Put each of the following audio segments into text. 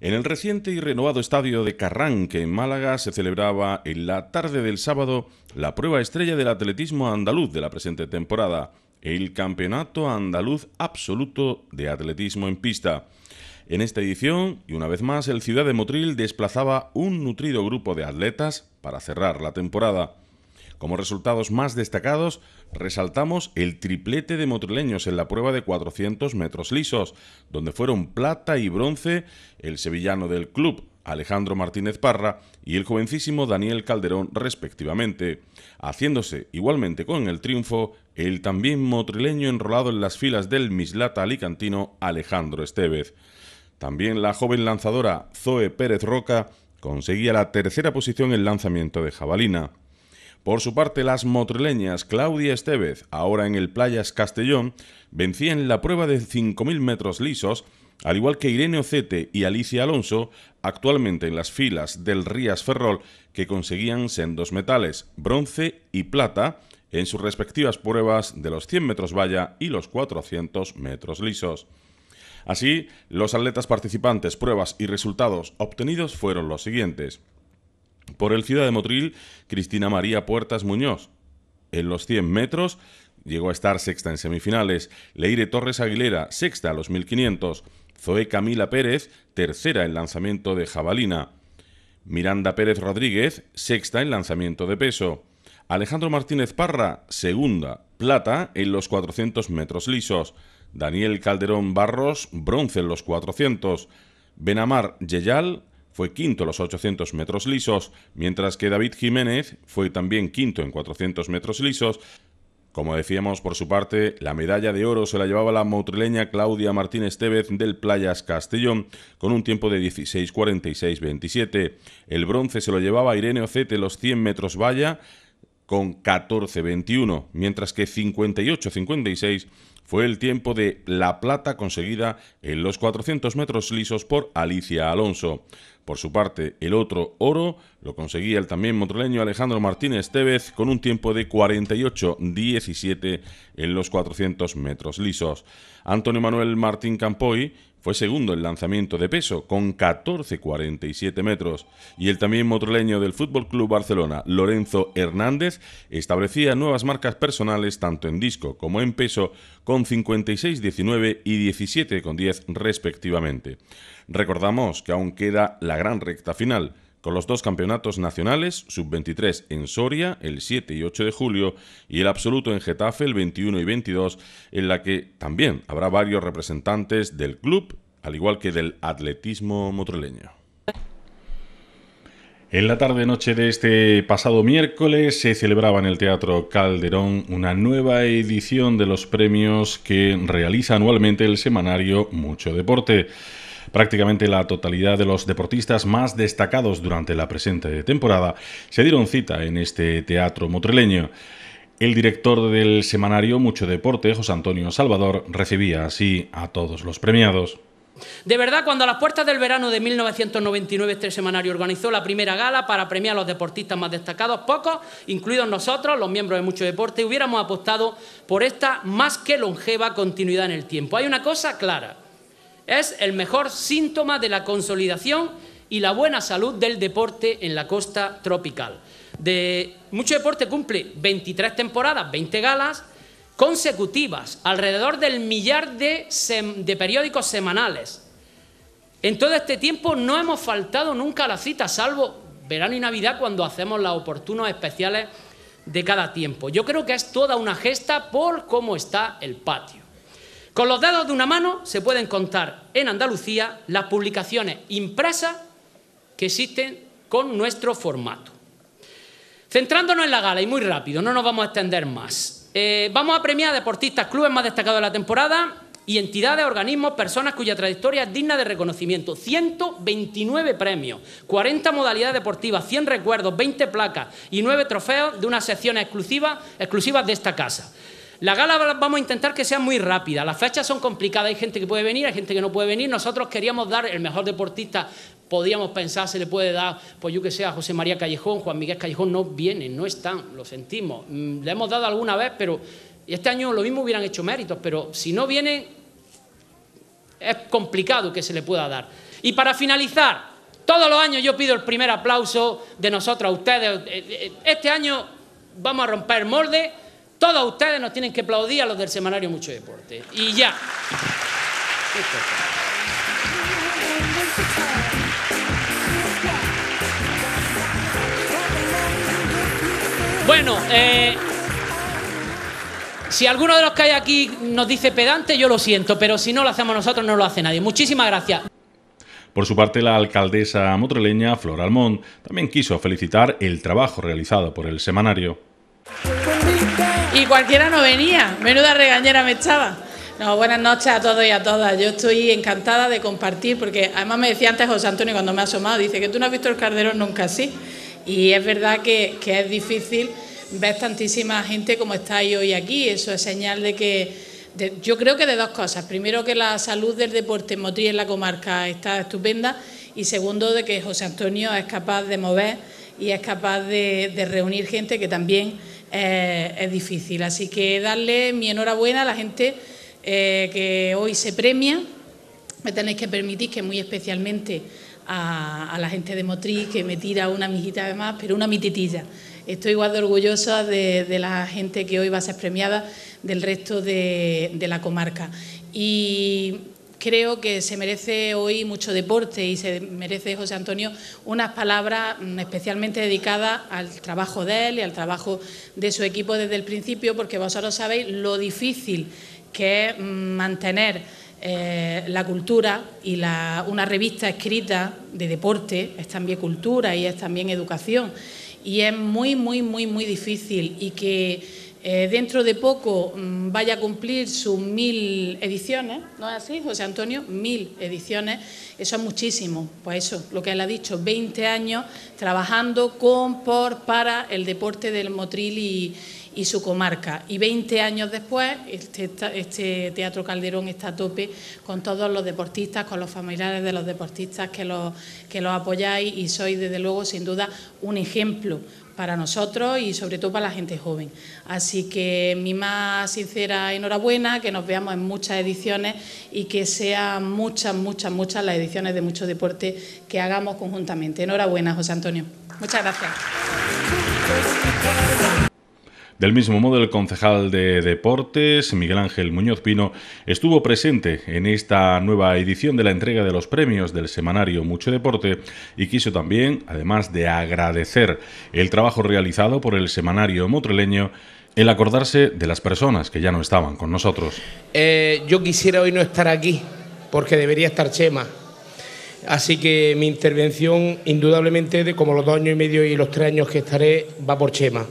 En el reciente y renovado estadio de Carranque, en Málaga, se celebraba en la tarde del sábado la prueba estrella del atletismo andaluz de la presente temporada, el Campeonato Andaluz Absoluto de Atletismo en Pista. En esta edición, y una vez más, el Ciudad de Motril desplazaba un nutrido grupo de atletas para cerrar la temporada. Como resultados más destacados, resaltamos el triplete de motrileños en la prueba de 400 metros lisos, donde fueron plata y bronce el sevillano del club Alejandro Martínez Parra y el jovencísimo Daniel Calderón respectivamente, haciéndose igualmente con el triunfo el también motrileño enrolado en las filas del Mislata alicantino Alejandro Estevez. También la joven lanzadora Zoe Pérez Roca conseguía la tercera posición en lanzamiento de jabalina. Por su parte, las motrileñas Claudia Estevez, ahora en el Playas Castellón, vencían la prueba de 5.000 metros lisos, al igual que Irene Ocete y Alicia Alonso, actualmente en las filas del Rías Ferrol, que conseguían sendos metales, bronce y plata, en sus respectivas pruebas de los 100 metros valla y los 400 metros lisos. Así, los atletas participantes, pruebas y resultados obtenidos fueron los siguientes. Por el Ciudad de Motril, Cristina María Puertas Muñoz. En los 100 metros llegó a estar sexta en semifinales. Leire Torres Aguilera, sexta a los 1500. Zoe Camila Pérez, tercera en lanzamiento de jabalina. Miranda Pérez Rodríguez, sexta en lanzamiento de peso. Alejandro Martínez Parra, segunda, plata en los 400 metros lisos. Daniel Calderón Barros, bronce en los 400. Benamar Yeyal, fue quinto en los 800 metros lisos, mientras que David Jiménez fue también quinto en 400 metros lisos. Como decíamos por su parte, la medalla de oro se la llevaba la motrileña Claudia Martínez Tevez del Playas Castellón con un tiempo de 16.46.27. El bronce se lo llevaba Irene Ocete los 100 metros valla con 14.21, mientras que 58.56 fue el tiempo de la plata conseguida en los 400 metros lisos por Alicia Alonso. Por su parte, el otro oro lo conseguía el también montroleño Alejandro Martínez Tevez con un tiempo de 48-17 en los 400 metros lisos. Antonio Manuel Martín Campoy fue segundo en lanzamiento de peso, con 14,47 metros. Y el también motroleño del Fútbol Club Barcelona, Lorenzo Hernández, establecía nuevas marcas personales tanto en disco como en peso, con 56,19 y 17,10 respectivamente. Recordamos que aún queda la gran recta final con los dos campeonatos nacionales, sub-23 en Soria el 7 y 8 de julio y el absoluto en Getafe el 21 y 22, en la que también habrá varios representantes del club, al igual que del atletismo motroleño. En la tarde-noche de este pasado miércoles se celebraba en el Teatro Calderón una nueva edición de los premios que realiza anualmente el semanario Mucho Deporte. Prácticamente la totalidad de los deportistas más destacados durante la presente temporada se dieron cita en este teatro motrileño. El director del semanario Mucho Deporte, José Antonio Salvador, recibía así a todos los premiados. De verdad, cuando a las puertas del verano de 1999 este semanario organizó la primera gala para premiar a los deportistas más destacados, pocos, incluidos nosotros, los miembros de Mucho Deporte, hubiéramos apostado por esta más que longeva continuidad en el tiempo. Hay una cosa clara. Es el mejor síntoma de la consolidación y la buena salud del deporte en la costa tropical. De, mucho deporte cumple 23 temporadas, 20 galas consecutivas, alrededor del millar de, periódicos semanales. En todo este tiempo no hemos faltado nunca a la cita, salvo verano y Navidad cuando hacemos las oportunos especiales de cada tiempo. Yo creo que es toda una gesta por cómo está el patio. Con los dedos de una mano se pueden contar en Andalucía las publicaciones impresas que existen con nuestro formato. Centrándonos en la gala, y muy rápido, no nos vamos a extender más. Eh, vamos a premiar a deportistas, clubes más destacados de la temporada y entidades, organismos, personas cuya trayectoria es digna de reconocimiento. 129 premios, 40 modalidades deportivas, 100 recuerdos, 20 placas y 9 trofeos de unas sección exclusiva exclusivas de esta casa. La gala vamos a intentar que sea muy rápida. Las fechas son complicadas. Hay gente que puede venir, hay gente que no puede venir. Nosotros queríamos dar el mejor deportista. Podíamos pensar, se le puede dar, pues yo que sea José María Callejón, Juan Miguel Callejón. No vienen, no están, lo sentimos. Mm, le hemos dado alguna vez, pero este año lo mismo hubieran hecho méritos. Pero si no vienen, es complicado que se le pueda dar. Y para finalizar, todos los años yo pido el primer aplauso de nosotros a ustedes. Eh, eh, este año vamos a romper molde todos ustedes nos tienen que aplaudir a los del semanario Mucho Deporte. Y ya. Bueno, eh, si alguno de los que hay aquí nos dice pedante, yo lo siento, pero si no lo hacemos nosotros, no lo hace nadie. Muchísimas gracias. Por su parte, la alcaldesa motreleña, Flor Almón, también quiso felicitar el trabajo realizado por el semanario y cualquiera no venía. Menuda regañera me echaba. No, buenas noches a todos y a todas. Yo estoy encantada de compartir, porque además me decía antes José Antonio cuando me ha asomado, dice que tú no has visto el Calderón nunca así. Y es verdad que, es difícil ver tantísima gente como está hoy aquí. Eso es señal de que, yo creo que de dos cosas. Primero, que la salud del deporte motriz en la comarca está estupenda. Y segundo, de que José Antonio es capaz de mover y es capaz de reunir gente que también eh, es difícil. Así que darle mi enhorabuena a la gente eh, que hoy se premia. Me tenéis que permitir que muy especialmente a, la gente de Motriz, que me tira una mijita además pero una mititilla. Estoy igual de orgullosa de, la gente que hoy va a ser premiada del resto de, de la comarca. Y creo que se merece hoy mucho deporte y se merece José Antonio unas palabras mm, especialmente dedicadas al trabajo de él y al trabajo de su equipo desde el principio, porque vosotros sabéis lo difícil que es mm, mantener eh, la cultura y una revista escrita de deporte, es también cultura y es también educación. Y es muy, muy, muy, muy difícil y que eh, dentro de poco mm, vaya a cumplir sus mil ediciones, ¿no es así, José Antonio? Mil ediciones, eso es muchísimo, pues eso, lo que él ha dicho, 20 años trabajando con, por, para el deporte del motril y, su comarca. Y 20 años después, este, este, Teatro Calderón está a tope con todos los deportistas, con los familiares de los deportistas que los, que los apoyáis y sois, desde luego, sin duda, un ejemplo para nosotros y sobre todo para la gente joven. Así que mi más sincera enhorabuena, que nos veamos en muchas ediciones y que sean muchas, muchas, muchas las ediciones de mucho deporte que hagamos conjuntamente. Enhorabuena, José Antonio. Muchas gracias. Del mismo modo, el concejal de Deportes, Miguel Ángel Muñoz Pino, estuvo presente en esta nueva edición de la entrega de los premios del semanario Mucho Deporte y quiso también, además de agradecer el trabajo realizado por el semanario motreleño, el acordarse de las personas que ya no estaban con nosotros. Eh, yo quisiera hoy no estar aquí, porque debería estar Chema. Así que mi intervención, indudablemente, de como los dos años y medio y los tres años que estaré, va por Chema.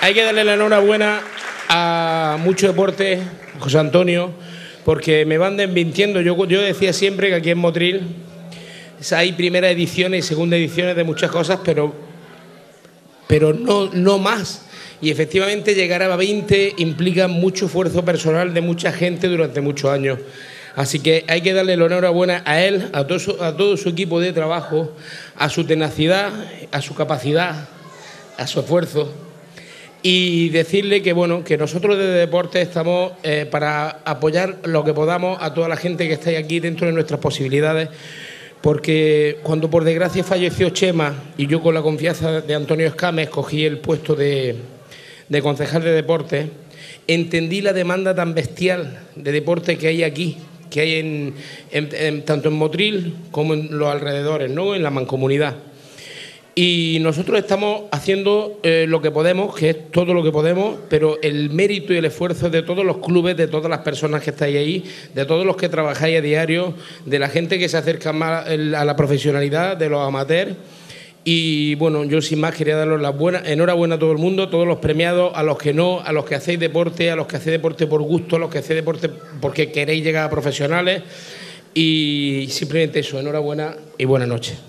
hay que darle la enhorabuena a Mucho Deporte, José Antonio, porque me van desmintiendo. Yo, yo decía siempre que aquí en Motril hay primera edición y segunda edición de muchas cosas, pero, pero no, no más. Y efectivamente llegar a 20 implica mucho esfuerzo personal de mucha gente durante muchos años. Así que hay que darle la enhorabuena a él, a todo, a todo su equipo de trabajo, a su tenacidad, a su capacidad, a su esfuerzo y decirle que bueno, que nosotros desde Deporte estamos eh, para apoyar lo que podamos a toda la gente que está aquí dentro de nuestras posibilidades. Porque cuando por desgracia falleció Chema y yo con la confianza de Antonio Escámez cogí el puesto de, concejal de deporte, entendí la demanda tan bestial de deporte que hay aquí, que hay en, tanto en Motril como en los alrededores, ¿no? en la mancomunidad. Y nosotros estamos haciendo eh, lo que podemos, que es todo lo que podemos, pero el mérito y el esfuerzo de todos los clubes, de todas las personas que estáis ahí, de todos los que trabajáis a diario, de la gente que se acerca más a la profesionalidad, de los amateurs. Y bueno, yo sin más quería daros las buena enhorabuena a todo el mundo, todos los premiados, a los que no, a los que hacéis deporte, a los que hacéis deporte por gusto, a los que hacéis deporte porque queréis llegar a profesionales. Y simplemente eso, enhorabuena y buenas noches.